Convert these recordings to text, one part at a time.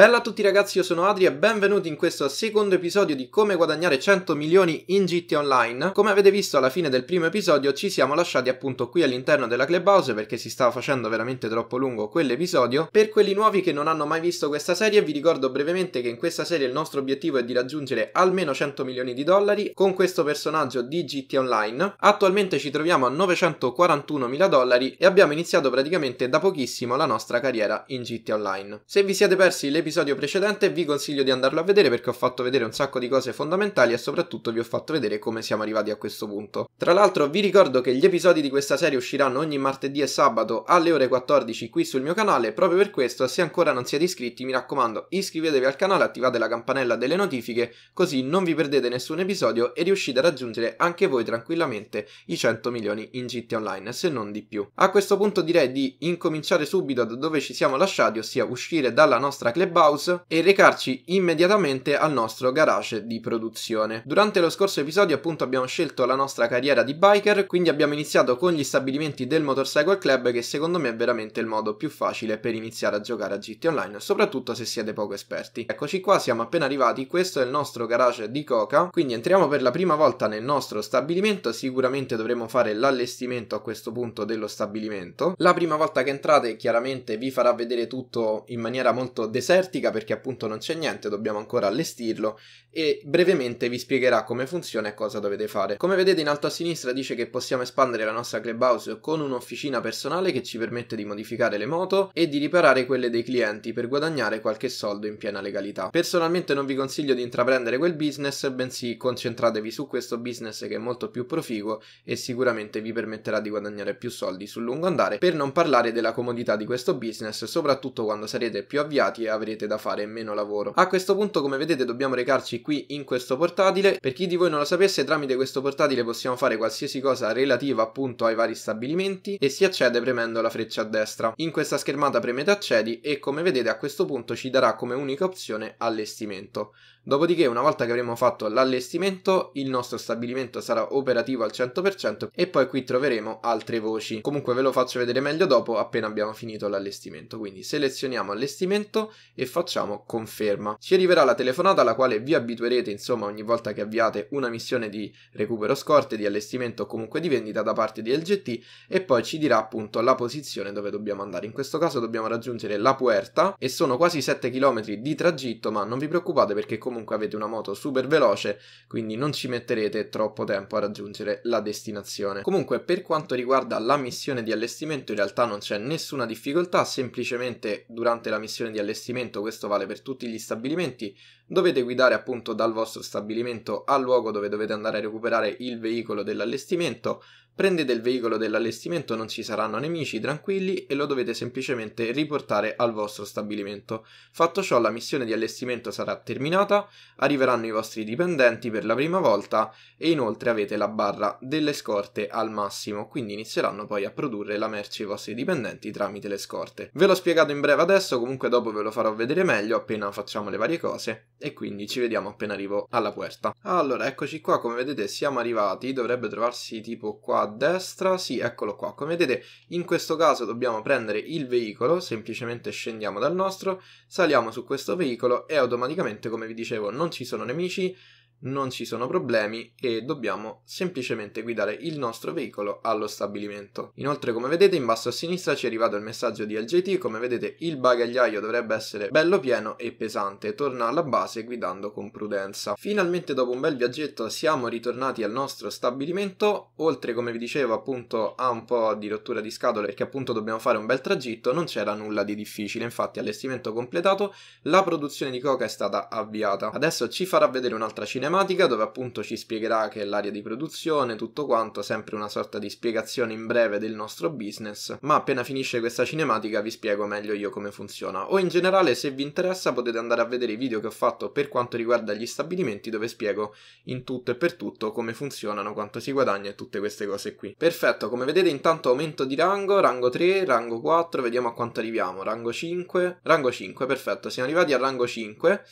Bella a tutti ragazzi, io sono Adri e benvenuti in questo secondo episodio di come guadagnare 100 milioni in GT Online. Come avete visto alla fine del primo episodio ci siamo lasciati appunto qui all'interno della clubhouse perché si stava facendo veramente troppo lungo quell'episodio. Per quelli nuovi che non hanno mai visto questa serie vi ricordo brevemente che in questa serie il nostro obiettivo è di raggiungere almeno 100 milioni di dollari con questo personaggio di GT Online. Attualmente ci troviamo a 941 mila dollari e abbiamo iniziato praticamente da pochissimo la nostra carriera in GT Online. Se vi siete persi l'episodio nell'episodio precedente vi consiglio di andarlo a vedere perché ho fatto vedere un sacco di cose fondamentali e soprattutto vi ho fatto vedere come siamo arrivati a questo punto. Tra l'altro vi ricordo che gli episodi di questa serie usciranno ogni martedì e sabato alle ore 14 qui sul mio canale, proprio per questo se ancora non siete iscritti mi raccomando iscrivetevi al canale, attivate la campanella delle notifiche così non vi perdete nessun episodio e riuscite a raggiungere anche voi tranquillamente i 100 milioni in GT Online, se non di più. A questo punto direi di incominciare subito da dove ci siamo lasciati, ossia uscire dalla nostra club Clubhouse e recarci immediatamente al nostro garage di produzione. Durante lo scorso episodio appunto abbiamo scelto la nostra carriera di biker, quindi abbiamo iniziato con gli stabilimenti del Motorcycle Club che secondo me è veramente il modo più facile per iniziare a giocare a GT Online, soprattutto se siete poco esperti. Eccoci qua, siamo appena arrivati, questo è il nostro garage di Coca, quindi entriamo per la prima volta nel nostro stabilimento, sicuramente dovremo fare l'allestimento a questo punto dello stabilimento. La prima volta che entrate chiaramente vi farà vedere tutto in maniera molto deserta desertica perché appunto non c'è niente, dobbiamo ancora allestirlo e brevemente vi spiegherà come funziona e cosa dovete fare. Come vedete in alto a sinistra dice che possiamo espandere la nostra clubhouse con un'officina personale che ci permette di modificare le moto e di riparare quelle dei clienti per guadagnare qualche soldo in piena legalità. Personalmente non vi consiglio di intraprendere quel business, bensì concentratevi su questo business che è molto più proficuo e sicuramente vi permetterà di guadagnare più soldi sul lungo andare, per non parlare della comodità di questo business, soprattutto quando sarete più avviati e avrete avrete da fare meno lavoro. A questo punto come vedete dobbiamo recarci qui in questo portatile. Per chi di voi non lo sapesse tramite questo portatile possiamo fare qualsiasi cosa relativa appunto ai vari stabilimenti e si accede premendo la freccia a destra. In questa schermata premete accedi e come vedete a questo punto ci darà come unica opzione allestimento. Dopodiché una volta che avremo fatto l'allestimento il nostro stabilimento sarà operativo al 100% e poi qui troveremo altre voci. Comunque ve lo faccio vedere meglio dopo appena abbiamo finito l'allestimento. Quindi selezioniamo allestimento e facciamo conferma. Ci arriverà la telefonata alla quale vi abituerete insomma ogni volta che avviate una missione di recupero scorte, di allestimento o comunque di vendita da parte di LGT e poi ci dirà appunto la posizione dove dobbiamo andare. In questo caso dobbiamo raggiungere la Puerta e sono quasi 7 km di tragitto ma non vi preoccupate perché comunque avete una moto super veloce quindi non ci metterete troppo tempo a raggiungere la destinazione. Comunque per quanto riguarda la missione di allestimento in realtà non c'è nessuna difficoltà semplicemente durante la missione di allestimento stabilimento, questo vale per tutti gli stabilimenti, dovete guidare appunto dal vostro stabilimento al luogo dove dovete andare a recuperare il veicolo dell'allestimento, prendete il veicolo dell'allestimento, non ci saranno nemici, tranquilli, e lo dovete semplicemente riportare al vostro stabilimento. Fatto ciò la missione di allestimento sarà terminata, arriveranno i vostri dipendenti per la prima volta e inoltre avete la barra delle scorte al massimo, quindi inizieranno poi a produrre la merce i vostri dipendenti tramite le scorte. Ve l'ho spiegato in breve adesso, comunque dopo ve lo farò vedere meglio appena facciamo le varie cose e quindi ci vediamo appena arrivo alla puerta. Allora, eccoci qua, come vedete siamo arrivati, dovrebbe trovarsi tipo qua a destra, sì, eccolo qua. Come vedete, in questo caso dobbiamo prendere il veicolo, semplicemente scendiamo dal nostro, saliamo su questo veicolo e automaticamente, come vi dicevo, non ci sono nemici, non ci sono problemi e dobbiamo semplicemente guidare il nostro veicolo allo stabilimento. Inoltre come vedete in basso a sinistra ci è arrivato il messaggio di LGT, come vedete il bagagliaio dovrebbe essere bello pieno e pesante, torna alla base guidando con prudenza. Finalmente dopo un bel viaggetto siamo ritornati al nostro stabilimento, oltre come vi dicevo appunto a un po' di rottura di scatole perché appunto dobbiamo fare un bel tragitto, non c'era nulla di difficile, infatti allestimento completato, la produzione di coca è stata avviata. Adesso ci farà vedere un'altra cinema cinematica dove appunto ci spiegherà che è l'area di produzione, tutto quanto, sempre una sorta di spiegazione in breve del nostro business, ma appena finisce questa cinematica vi spiego meglio io come funziona. O in generale se vi interessa potete andare a vedere i video che ho fatto per quanto riguarda gli stabilimenti dove spiego in tutto e per tutto come funzionano, quanto si guadagna e tutte queste cose qui. Perfetto, come vedete intanto aumento di rango, rango 3, rango 4, vediamo a quanto arriviamo, rango 5, rango 5, perfetto, siamo arrivati al rango 5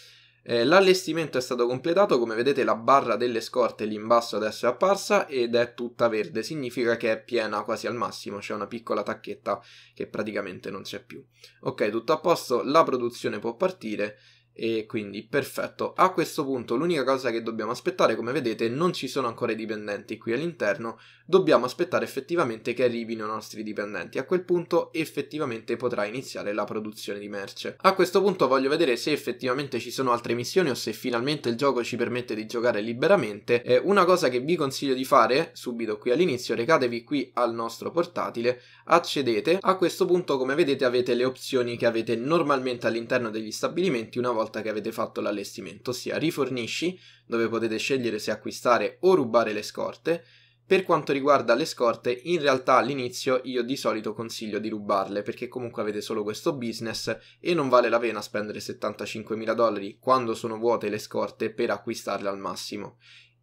eh, l'allestimento è stato completato, come vedete la barra delle scorte lì in basso adesso è apparsa ed è tutta verde, significa che è piena quasi al massimo, c'è una piccola tacchetta che praticamente non c'è più. Ok, tutto a posto, la produzione può partire e quindi perfetto. A questo punto l'unica cosa che dobbiamo aspettare, come vedete, non ci sono ancora i dipendenti qui all'interno, dobbiamo aspettare effettivamente che arrivino i nostri dipendenti. A quel punto effettivamente potrà iniziare la produzione di merce. A questo punto voglio vedere se effettivamente ci sono altre missioni o se finalmente il gioco ci permette di giocare liberamente. Eh, una cosa che vi consiglio di fare subito qui all'inizio, recatevi qui al nostro portatile, accedete. A questo punto, come vedete, avete le opzioni che avete normalmente all'interno degli stabilimenti una volta volta che avete fatto l'allestimento, ossia rifornisci, dove potete scegliere se acquistare o rubare le scorte. Per quanto riguarda le scorte, in realtà all'inizio io di solito consiglio di rubarle perché comunque avete solo questo business e non vale la pena spendere 75.000 dollari quando sono vuote le scorte per acquistarle al massimo.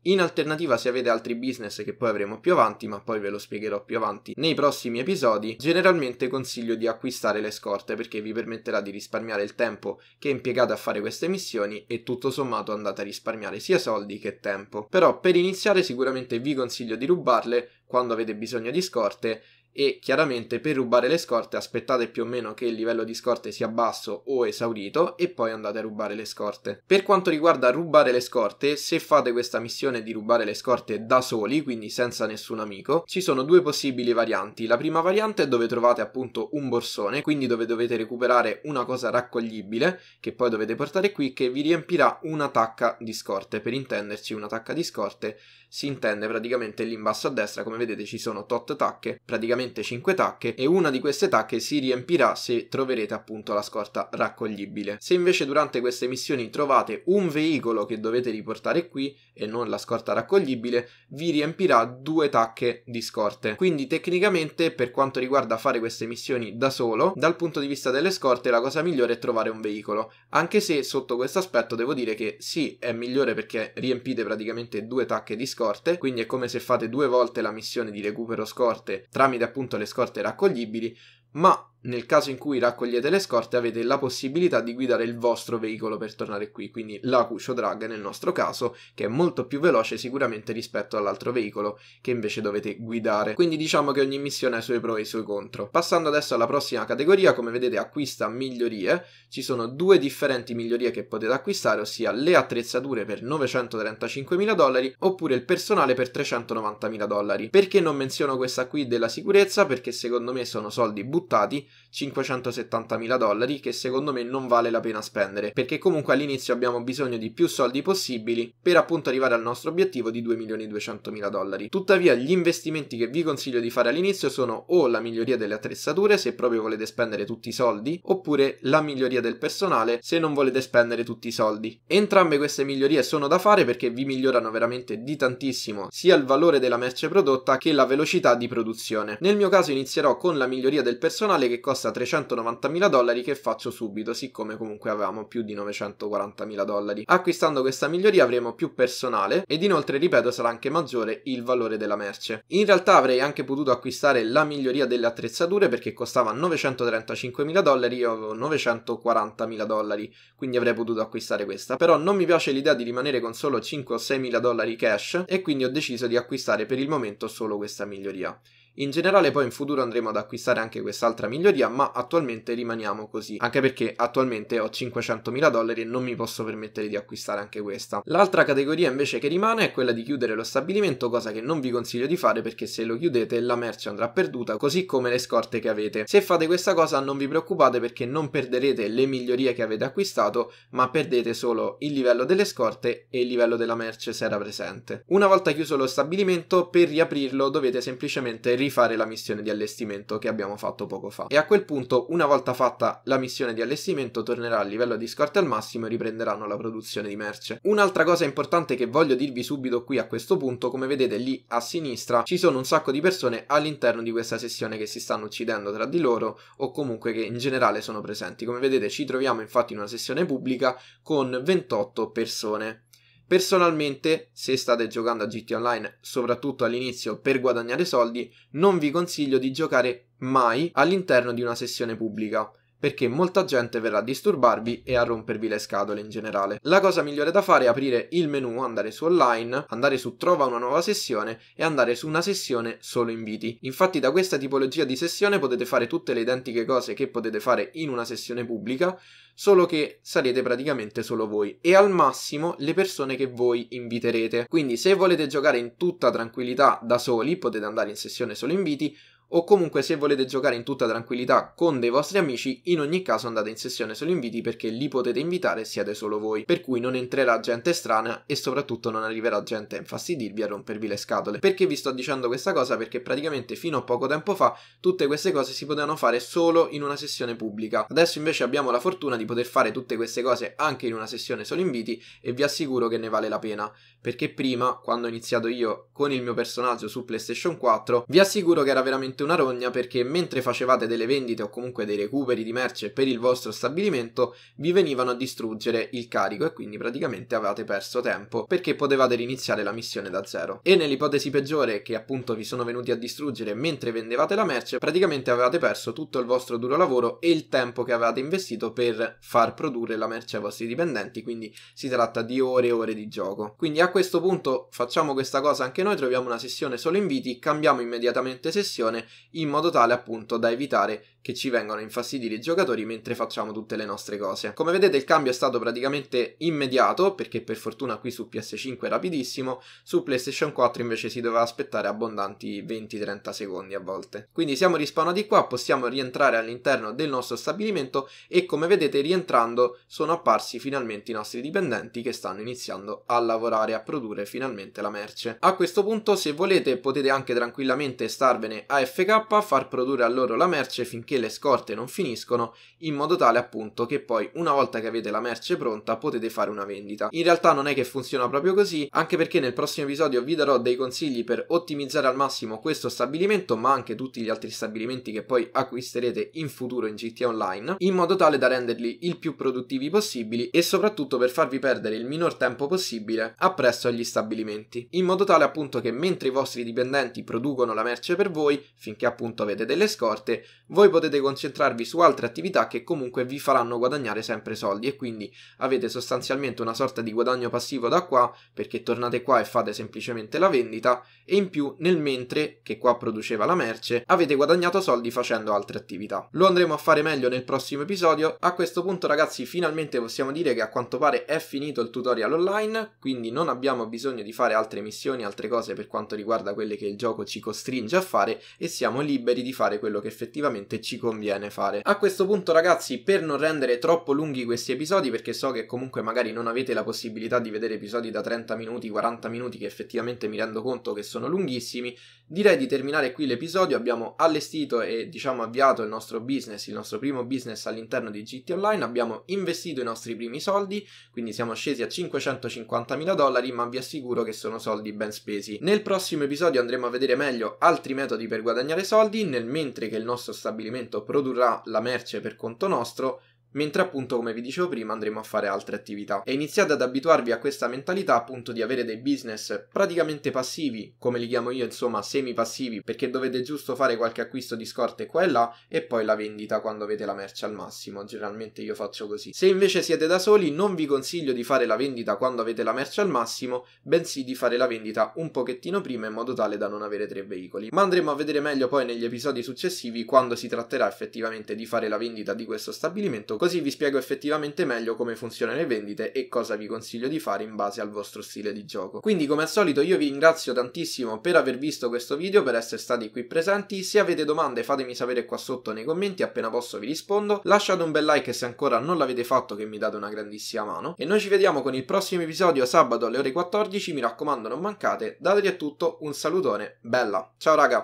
In alternativa se avete altri business che poi avremo più avanti, ma poi ve lo spiegherò più avanti nei prossimi episodi, generalmente consiglio di acquistare le scorte perché vi permetterà di risparmiare il tempo che impiegate a fare queste missioni e tutto sommato andate a risparmiare sia soldi che tempo. Però per iniziare sicuramente vi consiglio di rubarle quando avete bisogno di scorte e chiaramente per rubare le scorte aspettate più o meno che il livello di scorte sia basso o esaurito e poi andate a rubare le scorte. Per quanto riguarda rubare le scorte, se fate questa missione di rubare le scorte da soli, quindi senza nessun amico, ci sono due possibili varianti. La prima variante è dove trovate appunto un borsone, quindi dove dovete recuperare una cosa raccoglibile che poi dovete portare qui che vi riempirà una tacca di scorte, per intenderci una tacca di scorte si intende praticamente lì in basso a destra, come vedete ci sono tot tacche, praticamente 5 tacche, e una di queste tacche si riempirà se troverete appunto la scorta raccoglibile. Se invece durante queste missioni trovate un veicolo che dovete riportare qui e non la scorta raccoglibile, vi riempirà due tacche di scorte. Quindi tecnicamente per quanto riguarda fare queste missioni da solo, dal punto di vista delle scorte la cosa migliore è trovare un veicolo, anche se sotto questo aspetto devo dire che sì, è migliore perché riempite praticamente due tacche di scorte, scorte, quindi è come se fate due volte la missione di recupero scorte tramite appunto le scorte raccoglibili, ma nel caso in cui raccogliete le scorte avete la possibilità di guidare il vostro veicolo per tornare qui, quindi la Cuscio Drag nel nostro caso, che è molto più veloce sicuramente rispetto all'altro veicolo che invece dovete guidare. Quindi diciamo che ogni missione ha i suoi pro e i suoi contro. Passando adesso alla prossima categoria, come vedete acquista migliorie, ci sono due differenti migliorie che potete acquistare, ossia le attrezzature per 935.000 dollari oppure il personale per 390.000 dollari. Perché non menziono questa qui della sicurezza? Perché secondo me sono soldi buttati 570.000 dollari che secondo me non vale la pena spendere, perché comunque all'inizio abbiamo bisogno di più soldi possibili per appunto arrivare al nostro obiettivo di 2.200.000 dollari. Tuttavia gli investimenti che vi consiglio di fare all'inizio sono o la miglioria delle attrezzature se proprio volete spendere tutti i soldi, oppure la miglioria del personale se non volete spendere tutti i soldi. Entrambe queste migliorie sono da fare perché vi migliorano veramente di tantissimo sia il valore della merce prodotta che la velocità di produzione. Nel mio caso inizierò con la miglioria del personale che costa 390.000 dollari che faccio subito, siccome comunque avevamo più di 940.000 dollari. Acquistando questa miglioria avremo più personale ed inoltre, ripeto, sarà anche maggiore il valore della merce. In realtà avrei anche potuto acquistare la miglioria delle attrezzature perché costava 935.000 dollari io avevo 940.000 dollari, quindi avrei potuto acquistare questa. Però non mi piace l'idea di rimanere con solo 5 o 6.000 dollari cash e quindi ho deciso di acquistare per il momento solo questa miglioria. In generale poi in futuro andremo ad acquistare anche quest'altra miglioria, ma attualmente rimaniamo così, anche perché attualmente ho 500.000 dollari e non mi posso permettere di acquistare anche questa. L'altra categoria invece che rimane è quella di chiudere lo stabilimento, cosa che non vi consiglio di fare perché se lo chiudete la merce andrà perduta, così come le scorte che avete. Se fate questa cosa non vi preoccupate perché non perderete le migliorie che avete acquistato, ma perdete solo il livello delle scorte e il livello della merce se era presente. Una volta chiuso lo stabilimento, per riaprirlo dovete semplicemente rifare la missione di allestimento che abbiamo fatto poco fa. E a quel punto, una volta fatta la missione di allestimento, tornerà al livello di scorte al massimo e riprenderanno la produzione di merce. Un'altra cosa importante che voglio dirvi subito qui a questo punto, come vedete lì a sinistra, ci sono un sacco di persone all'interno di questa sessione che si stanno uccidendo tra di loro o comunque che in generale sono presenti. Come vedete ci troviamo infatti in una sessione pubblica con 28 persone. Personalmente, se state giocando a GT Online, soprattutto all'inizio per guadagnare soldi, non vi consiglio di giocare mai all'interno di una sessione pubblica perché molta gente verrà a disturbarvi e a rompervi le scatole in generale. La cosa migliore da fare è aprire il menu, andare su online, andare su trova una nuova sessione e andare su una sessione solo inviti. Infatti da questa tipologia di sessione potete fare tutte le identiche cose che potete fare in una sessione pubblica, solo che sarete praticamente solo voi e al massimo le persone che voi inviterete. Quindi se volete giocare in tutta tranquillità da soli potete andare in sessione solo inviti o comunque se volete giocare in tutta tranquillità con dei vostri amici, in ogni caso andate in sessione solo inviti perché li potete invitare siete solo voi, per cui non entrerà gente strana e soprattutto non arriverà gente a infastidirvi a rompervi le scatole. Perché vi sto dicendo questa cosa? Perché praticamente fino a poco tempo fa tutte queste cose si potevano fare solo in una sessione pubblica. Adesso invece abbiamo la fortuna di poter fare tutte queste cose anche in una sessione solo inviti e vi assicuro che ne vale la pena perché prima, quando ho iniziato io con il mio personaggio su PlayStation 4, vi assicuro che era veramente una rogna perché mentre facevate delle vendite o comunque dei recuperi di merce per il vostro stabilimento, vi venivano a distruggere il carico e quindi praticamente avevate perso tempo perché potevate riniziare la missione da zero. E nell'ipotesi peggiore che appunto vi sono venuti a distruggere mentre vendevate la merce, praticamente avevate perso tutto il vostro duro lavoro e il tempo che avevate investito per far produrre la merce ai vostri dipendenti, quindi si tratta di ore e ore di gioco. Quindi a questo punto facciamo questa cosa anche noi, troviamo una sessione solo inviti, cambiamo immediatamente sessione in modo tale appunto da evitare che ci vengono a infastidire i giocatori mentre facciamo tutte le nostre cose. Come vedete il cambio è stato praticamente immediato, perché per fortuna qui su PS5 è rapidissimo, su PlayStation 4 invece si doveva aspettare abbondanti 20-30 secondi a volte. Quindi siamo rispawnati qua, possiamo rientrare all'interno del nostro stabilimento e come vedete rientrando sono apparsi finalmente i nostri dipendenti che stanno iniziando a lavorare, a produrre finalmente la merce. A questo punto se volete potete anche tranquillamente starvene AFK, far produrre a loro la merce finché finché le scorte non finiscono, in modo tale appunto che poi una volta che avete la merce pronta potete fare una vendita. In realtà non è che funziona proprio così, anche perché nel prossimo episodio vi darò dei consigli per ottimizzare al massimo questo stabilimento, ma anche tutti gli altri stabilimenti che poi acquisterete in futuro in GTA Online, in modo tale da renderli il più produttivi possibili e soprattutto per farvi perdere il minor tempo possibile appresso agli stabilimenti, in modo tale appunto che mentre i vostri dipendenti producono la merce per voi, finché appunto avete delle scorte, voi potete potete concentrarvi su altre attività che comunque vi faranno guadagnare sempre soldi e quindi avete sostanzialmente una sorta di guadagno passivo da qua perché tornate qua e fate semplicemente la vendita e in più nel mentre che qua produceva la merce avete guadagnato soldi facendo altre attività. Lo andremo a fare meglio nel prossimo episodio. A questo punto ragazzi finalmente possiamo dire che a quanto pare è finito il tutorial online quindi non abbiamo bisogno di fare altre missioni, altre cose per quanto riguarda quelle che il gioco ci costringe a fare e siamo liberi di fare quello che effettivamente ci ci conviene fare. A questo punto ragazzi, per non rendere troppo lunghi questi episodi, perché so che comunque magari non avete la possibilità di vedere episodi da 30 minuti, 40 minuti, che effettivamente mi rendo conto che sono lunghissimi, direi di terminare qui l'episodio, abbiamo allestito e diciamo avviato il nostro business, il nostro primo business all'interno di GT Online, abbiamo investito i nostri primi soldi, quindi siamo scesi a 550 mila dollari, ma vi assicuro che sono soldi ben spesi. Nel prossimo episodio andremo a vedere meglio altri metodi per guadagnare soldi, nel mentre che il nostro stabilimento appuntamento produrrà la merce per conto nostro mentre appunto come vi dicevo prima andremo a fare altre attività. E iniziate ad abituarvi a questa mentalità appunto di avere dei business praticamente passivi, come li chiamo io insomma semi passivi, perché dovete giusto fare qualche acquisto di scorte qua e là e poi la vendita quando avete la merce al massimo, generalmente io faccio così. Se invece siete da soli non vi consiglio di fare la vendita quando avete la merce al massimo, bensì di fare la vendita un pochettino prima in modo tale da non avere tre veicoli. Ma andremo a vedere meglio poi negli episodi successivi quando si tratterà effettivamente di fare la vendita di questo stabilimento così vi spiego effettivamente meglio come funzionano le vendite e cosa vi consiglio di fare in base al vostro stile di gioco. Quindi come al solito io vi ringrazio tantissimo per aver visto questo video, per essere stati qui presenti, se avete domande fatemi sapere qua sotto nei commenti, appena posso vi rispondo, lasciate un bel like se ancora non l'avete fatto che mi date una grandissima mano e noi ci vediamo con il prossimo episodio sabato alle ore 14, mi raccomando non mancate, dategli a tutto un salutone, bella, ciao raga!